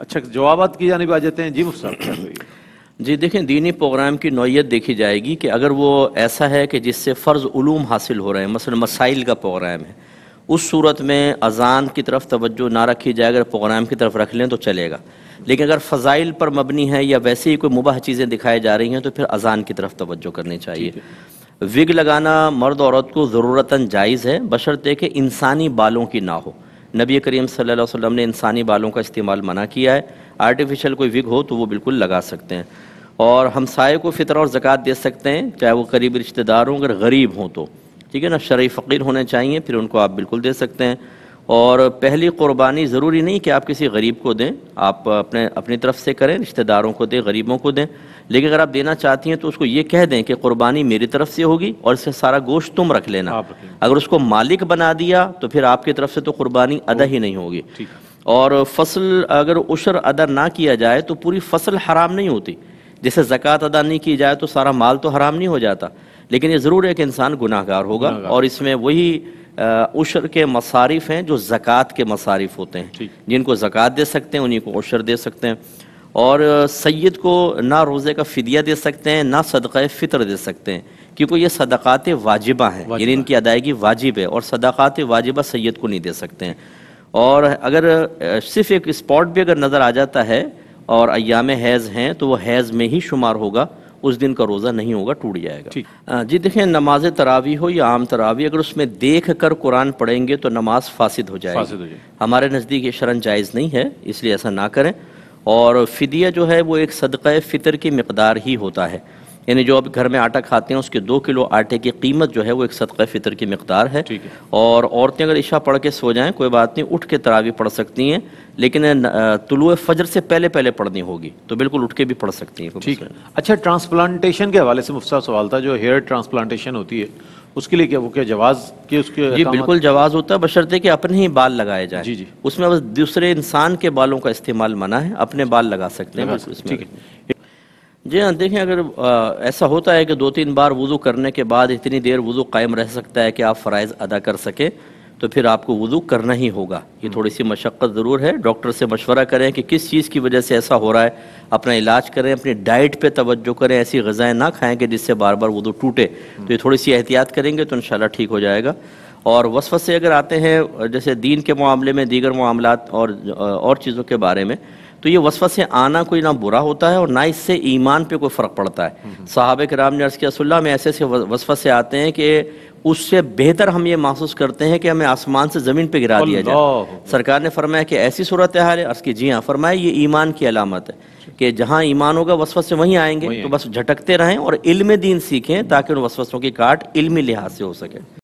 अच्छा जवाब की जाने भी आ जाते हैं जी मुफ्त जी देखें दीनी प्रोग्राम की नौीयत देखी जाएगी कि अगर वो ऐसा है कि जिससे फ़र्ज़ उलूम हासिल हो रहे हैं मसल मसाइल का प्रोग्राम है उस सूरत में अजान की तरफ तवज्जो ना रखी जाए अगर प्रोग्राम की तरफ रख लें तो चलेगा लेकिन अगर फ़जाइल पर मबनी है या वैसे ही कोई मुबाह चीज़ें दिखाई जा रही हैं तो फिर अजान की तरफ तवज्जो करनी चाहिए विग लगाना मर्द औरत को ज़रूरता जायज़ है बशर्ते कि इंसानी बालों की ना हो नबी करीम सल्लल्लाहु अलैहि वसल्लम ने इंसानी बालों का इस्तेमाल मना किया है आर्टिफिशियल कोई विग हो तो वो बिल्कुल लगा सकते हैं और हमसाए को फितर और ज़क़़त दे सकते हैं चाहे वो करीबी रिश्तेदार हों अगर गरीब हों तो ठीक है ना शर्य फ़कीर होने चाहिए फिर उनको आप बिल्कुल दे सकते हैं और पहली क़ुरबानी ज़रूरी नहीं कि आप किसी गरीब को दें आप अपने अपनी तरफ से करें रिश्तेदारों को दें गरीबों को दें लेकिन अगर आप देना चाहती हैं तो उसको ये कह दें कि कुर्बानी मेरी तरफ से होगी और इसका सारा गोश्त तुम रख लेना अगर उसको मालिक बना दिया तो फिर आपकी तरफ से तो क़ुरबानी अदा ही नहीं होगी और फसल अगर उशर अदा ना किया जाए तो पूरी फसल हराम नहीं होती जैसे ज़क़़त अदा नहीं की जाए तो सारा माल तो हराम नहीं हो जाता लेकिन ये ज़रूर एक इंसान गुनाहगार होगा और इसमें वही उशर के मसारिफ हैं जो ज़क़़त के मसारिफ होते हैं जिनको ज़क़़त दे सकते हैं उन्हीं को उशर दे सकते हैं और सैद को ना रोज़े का फ़िदिया दे सकते हैं ना सदक़ फ़ितर दे सकते हैं क्योंकि ये सदक़ात वाजिबा हैं यानी इनकी अदायगी वाजिब है और सदक़ात वाजिबा सैद को नहीं दे सकते हैं और अगर सिर्फ एक स्पॉट भी अगर नज़र आ जाता है और अयाम हैज़ हैं तो वह हैज़ में ही शुमार होगा उस दिन का रोज़ा नहीं होगा टूट जाएगा जी देखें नमाज तरावी हो या आम तरावी अगर उसमें देख कर कुरान पढ़ेंगे तो नमाज फासिद हो जाएगी हमारे नज़दीक ये शरण जायज़ नहीं है इसलिए ऐसा ना करें और फिदिया जो है वो एक सदक़ फ़ितर की मकदार ही होता है यानी जो अब घर में आटा खाते हैं उसके दो किलो आटे की कीमत जो है वो एक सदक़ फ़ितर की मकदार है और औरतें अगर इशा पढ़ के सो जाएं कोई बात नहीं उठ के तरावी पढ़ सकती हैं लेकिन तुलु फजर से पहले पहले पढ़नी होगी तो बिल्कुल उठ के भी पढ़ सकती हैं ठीक तो अच्छा ट्रांसप्लांटेशन के हवाले से मुफ्ता सवाल था जो हेयर ट्रांसप्लांटेशन होती है उसके लिए क्या वो क्या जवाज के उसके ये बिल्कुल जवाज होता है बशर्ते कि अपने ही बाल लगाए जाए जी जी उसमें बस दूसरे इंसान के बालों का इस्तेमाल मना है अपने बाल लगा सकते हैं ठीक है जी हाँ देखें अगर आ, ऐसा होता है कि दो तीन बार वज़ू करने के बाद इतनी देर वज़ू कायम रह सकता है कि आप फ़रज़ अदा कर सकें तो फिर आपको वज़ू करना ही होगा ये हम्म। थोड़ी सी मशक्क़त ज़रूर है डॉक्टर से मशवरा करें कि किस चीज़ की वजह से ऐसा हो रहा है अपना इलाज करें अपनी डाइट पे तवज्जो करें ऐसी गज़ाएँ ना खाएँ कि जिससे बार बार वज़ू टूटे हम्म। तो ये थोड़ी सी एहतियात करेंगे तो इन ठीक हो जाएगा और वसवसे अगर आते हैं जैसे दीन के मामले में दीगर मामला और और चीज़ों के बारे में तो ये वसवा से आना कोई ना बुरा होता है और ना इससे ईमान पे कोई फ़र्क पड़ता है हम्म। साहब के ने नर्स के रसोल्ला में ऐसे ऐसे वसवा से आते हैं कि उससे बेहतर हम ये महसूस करते हैं कि हमें आसमान से ज़मीन पे गिरा दिया जाए सरकार ने फरमाया कि ऐसी सूरत हाल है अर्ज़ की जी हाँ फरमाया ये ईमान की अलामत है कि जहाँ ईमान होगा वसवस से वहीं आएंगे तो बस झटकते रहें और इल्म दीन सीखें ताकि उन वसवसों की काट इल्मी लिहाज से हो सके